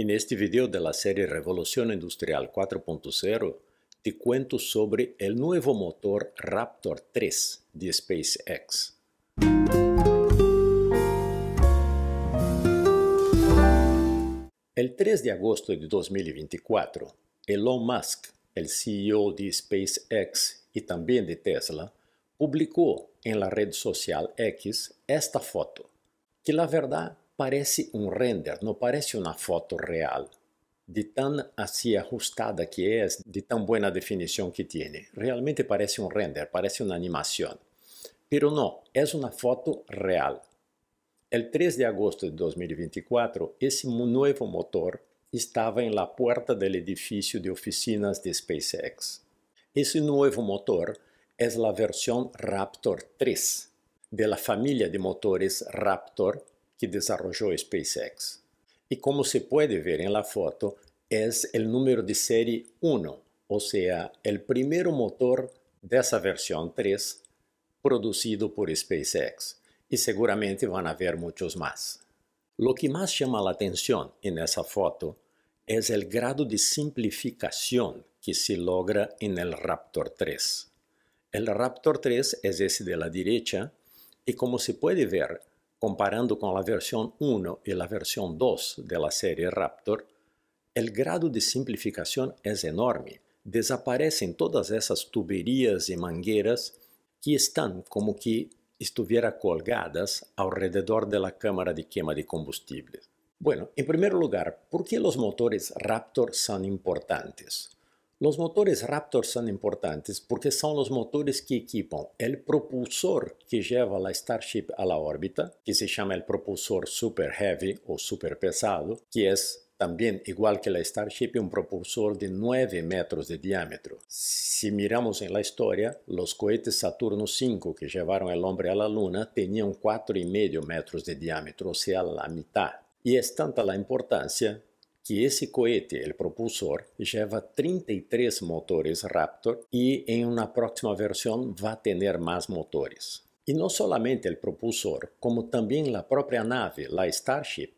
En este video de la serie Revolución Industrial 4.0 te cuento sobre el nuevo motor Raptor 3 de SpaceX. El 3 de agosto de 2024, Elon Musk, el CEO de SpaceX y también de Tesla, publicó en la red social X esta foto, que la verdad parece un render, no parece una foto real, de tan así ajustada que es, de tan buena definición que tiene. Realmente parece un render, parece una animación. Pero no, es una foto real. El 3 de agosto de 2024, ese nuevo motor estaba en la puerta del edificio de oficinas de SpaceX. Ese nuevo motor es la versión Raptor 3 de la familia de motores Raptor que desarrolló SpaceX. Y como se puede ver en la foto, es el número de serie 1, o sea, el primer motor de esa versión 3 producido por SpaceX. Y seguramente van a ver muchos más. Lo que más llama la atención en esa foto es el grado de simplificación que se logra en el Raptor 3. El Raptor 3 es ese de la derecha y como se puede ver, comparando con la versión 1 y la versión 2 de la serie Raptor, el grado de simplificación es enorme. Desaparecen todas esas tuberías y mangueras que están como que estuviera colgadas alrededor de la cámara de quema de combustible. Bueno, en primer lugar, ¿por qué los motores Raptor son importantes? Los motores Raptor son importantes porque son los motores que equipan el propulsor que lleva la Starship a la órbita, que se llama el propulsor Super Heavy o Super Pesado, que es también, igual que la Starship, un propulsor de 9 metros de diámetro. Si miramos en la historia, los cohetes Saturno V que llevaron el hombre a la Luna tenían 4,5 metros de diámetro, o sea, la mitad. Y es tanta la importancia que esse cohete, o propulsor, leva 33 motores Raptor e em uma próxima versão vai ter mais motores. E não somente o propulsor, como também a própria nave, a Starship,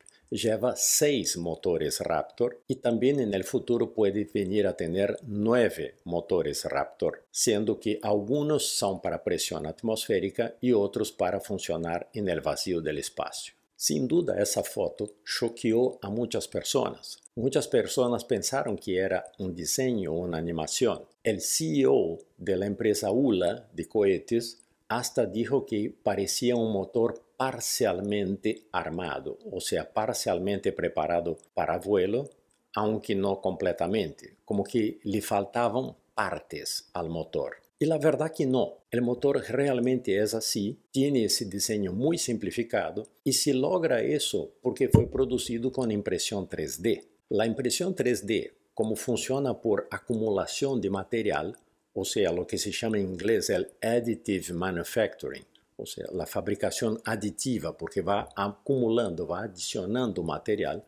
leva seis motores Raptor e também no futuro pode vir a ter nove motores Raptor, sendo que alguns são para pressão atmosférica e outros para funcionar no vazio do espaço. Sin duda esa foto choqueó a muchas personas. Muchas personas pensaron que era un diseño o una animación. El CEO de la empresa ULA de cohetes hasta dijo que parecía un motor parcialmente armado, o sea, parcialmente preparado para vuelo, aunque no completamente, como que le faltaban partes al motor. E a verdade que não. O motor realmente é assim, tem esse desenho muito simplificado e se logra isso porque foi produzido com impressão 3D. A impressão 3D, como funciona por acumulação de material, ou seja, o que se chama em inglês é additive manufacturing, ou seja, a fabricação aditiva, porque vai acumulando, vai adicionando material,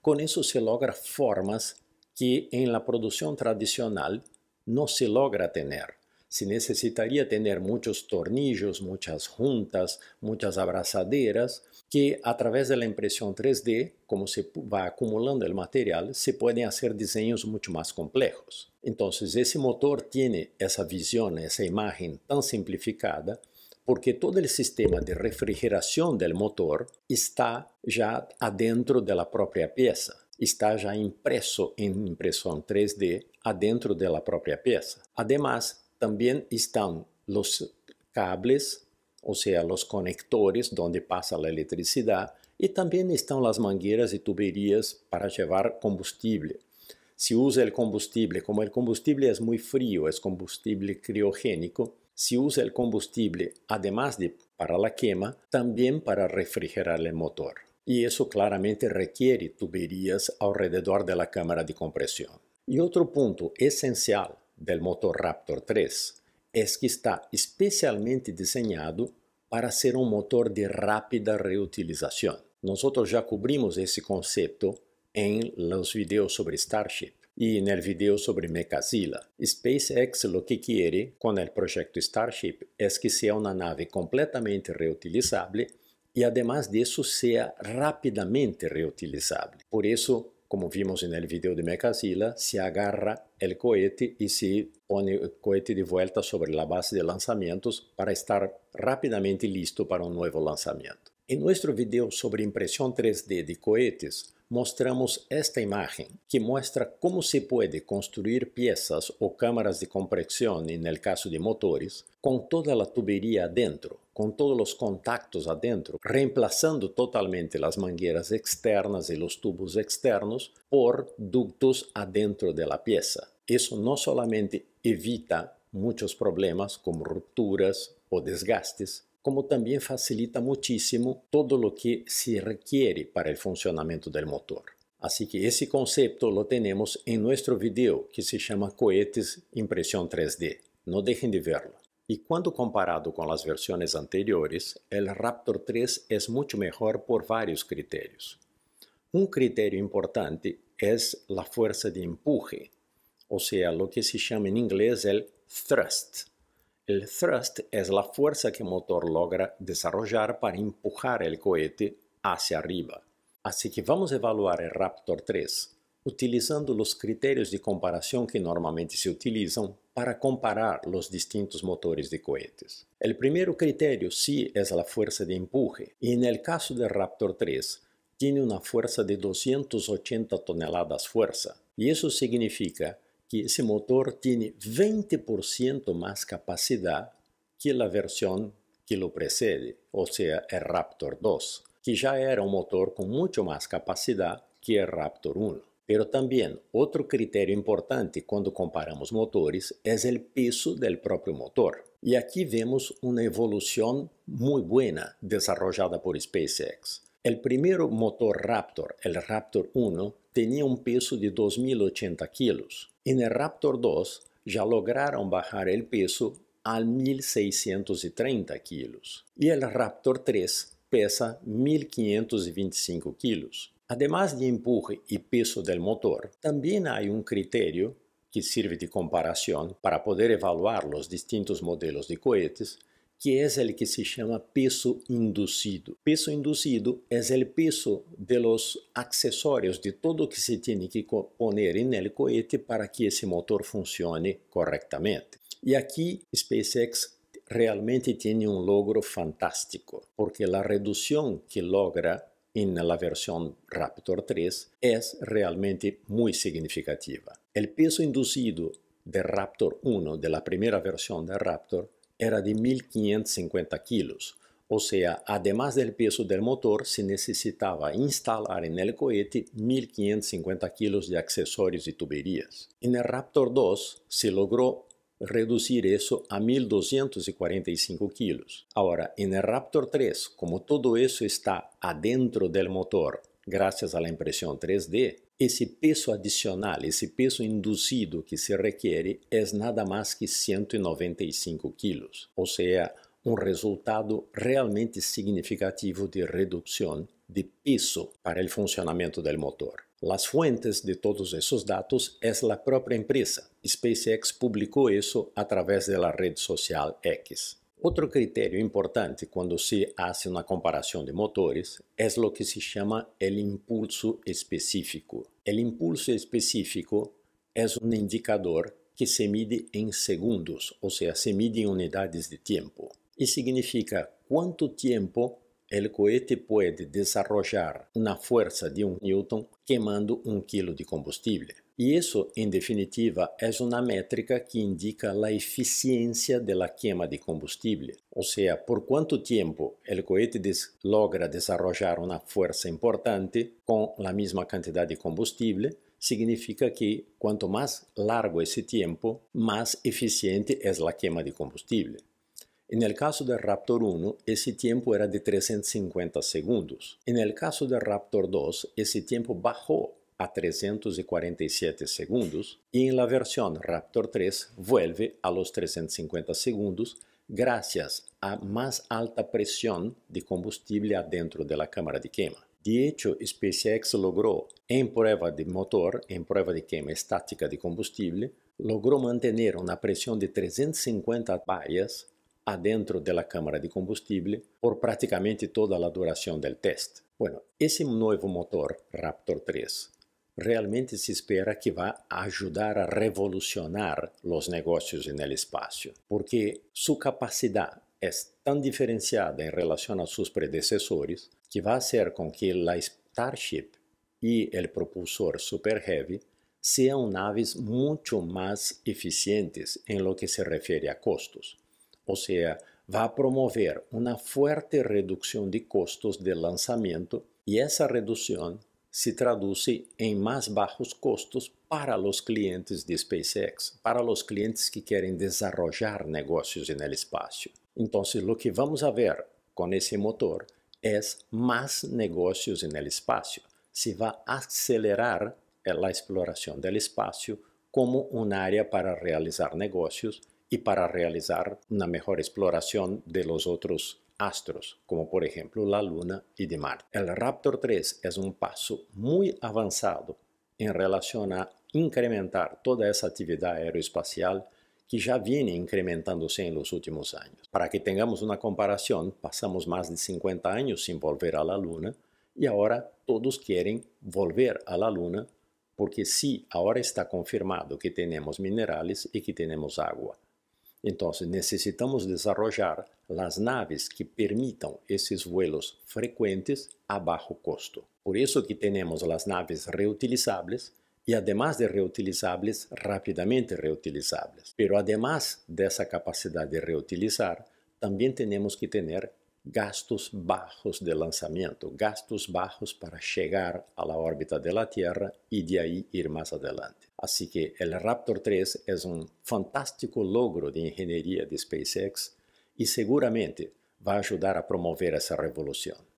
com isso se logra formas que em la produção tradicional não se logra ter. se necesitaría tener muchos tornillos, muchas juntas, muchas abrazaderas, que a través de la impresión 3D, como se va acumulando el material, se pueden hacer diseños mucho más complejos. Entonces, ese motor tiene esa visión, esa imagen tan simplificada, porque todo el sistema de refrigeración del motor está ya adentro de la propia pieza, está ya impreso en impresión 3D adentro de la propia pieza. Además, también están los cables, o sea, los conectores donde pasa la electricidad, y también están las mangueras y tuberías para llevar combustible. Si usa el combustible, como el combustible es muy frío, es combustible criogénico, si usa el combustible además de para la quema, también para refrigerar el motor. Y eso claramente requiere tuberías alrededor de la cámara de compresión. Y otro punto esencial del Raptor 3 é que está especialmente desenhado para ser um motor de rápida reutilização. Nós já cobrimos esse conceito em los vídeos sobre Starship e no vídeo sobre Mechazilla. SpaceX lo que quer com o projeto Starship é que seja uma nave completamente reutilizável e, además disso, seja rapidamente reutilizável. Por isso, como vimos en el video de Mechazilla, se agarra el cohete y se pone el cohete de vuelta sobre la base de lanzamientos para estar rápidamente listo para un nuevo lanzamiento. En nuestro video sobre impresión 3D de cohetes, mostramos esta imagen que muestra cómo se puede construir piezas o cámaras de compresión en el caso de motores con toda la tubería adentro, con todos los contactos adentro, reemplazando totalmente las mangueras externas y los tubos externos por ductos adentro de la pieza. Eso no solamente evita muchos problemas como rupturas o desgastes, como también facilita muchísimo todo lo que se requiere para el funcionamiento del motor. Así que ese concepto lo tenemos en nuestro video que se llama Cohetes Impresión 3D. No dejen de verlo. Y cuando comparado con las versiones anteriores, el Raptor 3 es mucho mejor por varios criterios. Un criterio importante es la fuerza de empuje, o sea, lo que se llama en inglés el thrust. El thrust es la fuerza que el motor logra desarrollar para empujar el cohete hacia arriba. Así que vamos a evaluar el Raptor 3 utilizando los criterios de comparación que normalmente se utilizan para comparar los distintos motores de cohetes. El primer criterio sí es la fuerza de empuje y en el caso del Raptor 3 tiene una fuerza de 280 toneladas fuerza y eso significa que ese motor tiene 20% más capacidad que la versión que lo precede, o sea, el Raptor 2, que ya era un motor con mucho más capacidad que el Raptor 1. Pero también otro criterio importante cuando comparamos motores es el peso del propio motor. Y aquí vemos una evolución muy buena desarrollada por SpaceX. El primer motor Raptor, el Raptor 1, Tinha um peso de 2.080 quilos e no Raptor 2 já lograram bajar o peso a 1.630 quilos e o Raptor 3 pesa 1.525 quilos. Además de empuje e peso do motor, também há um critério que serve de comparação para poder evaluar os distintos modelos de cohetes que é o que se chama peso induzido. Peso induzido é o peso de los acessórios, de todo que se tem que poner no el cohete para que esse motor funcione corretamente. E aqui SpaceX realmente tem um logro fantástico, porque a redução que logra na versão Raptor 3 é realmente muito significativa. O peso inducido de Raptor 1, de primeira versão versión de Raptor, era de 1550 quilos, ou seja, además del peso del motor, se necessitava instalar en el cohete 1550 kilos de acessórios e tuberías. En el Raptor 2 se logró reduzir isso a 1245 kilos. Agora, en el Raptor 3, como todo isso está adentro del motor, graças a la impresión 3D, esse peso adicional, esse peso induzido que se requer é nada mais que 195 quilos, ou seja, um resultado realmente significativo de redução de peso para o funcionamento do motor. As fontes de todos esses dados é a própria empresa. SpaceX publicou isso através da rede social X. Outro critério importante quando se faz uma comparação de motores é o que se chama o impulso específico. O impulso específico é um indicador que se mide em segundos, ou seja, se mide em unidades de tempo. E significa quanto tempo El cohete puede desarrollar una fuerza de un newton quemando un kilo de combustible. E isso, em definitiva, é uma métrica que indica a eficiência da queima de combustível, ou seja, por quanto tempo o cohete des logra desarrollar uma força importante com a mesma quantidade de combustível, significa que quanto mais largo esse tempo, mais eficiente é a queima de combustível. En el caso del Raptor 1, ese tiempo era de 350 segundos. En el caso del Raptor 2, ese tiempo bajó a 347 segundos y en la versión Raptor 3 vuelve a los 350 segundos gracias a más alta presión de combustible adentro de la cámara de quema. De hecho, SpaceX logró, en prueba de motor, en prueba de quema estática de combustible, logró mantener una presión de 350 psi adentro de la cámara de combustible por prácticamente toda la duración del test. Bueno, ese nuevo motor Raptor 3 realmente se espera que va a ayudar a revolucionar los negocios en el espacio, porque su capacidad es tan diferenciada en relación a sus predecesores que va a hacer con que la Starship y el propulsor Super Heavy sean naves mucho más eficientes en lo que se refiere a costos. ou seja, vai promover uma forte redução de custos de lançamento e essa redução se traduce em mais baixos custos para os clientes de SpaceX, para os clientes que querem desarrollar negócios no el espacio. o que vamos a ver com esse motor é mais negócios no el espacio. Se vai acelerar a exploração del espacio como uma área para realizar negócios. y para realizar una mejor exploración de los otros astros, como por ejemplo la Luna y de Marte. El Raptor 3 es un paso muy avanzado en relación a incrementar toda esa actividad aeroespacial que ya viene incrementándose en los últimos años. Para que tengamos una comparación, pasamos más de 50 años sin volver a la Luna y ahora todos quieren volver a la Luna porque sí, ahora está confirmado que tenemos minerales y que tenemos agua Então, necessitamos desarrollar as naves que permitam esses vuelos frequentes a baixo custo. Por isso que temos as naves reutilizáveis e, además de reutilizáveis, rapidamente reutilizáveis. Mas, además dessa capacidade de reutilizar, também temos que ter gastos bajos de lançamento, gastos bajos para chegar à órbita da Terra e de aí ir mais adelante. Assim que o Raptor 3 é um fantástico logro de engenharia de SpaceX e seguramente vai ajudar a promover essa revolução.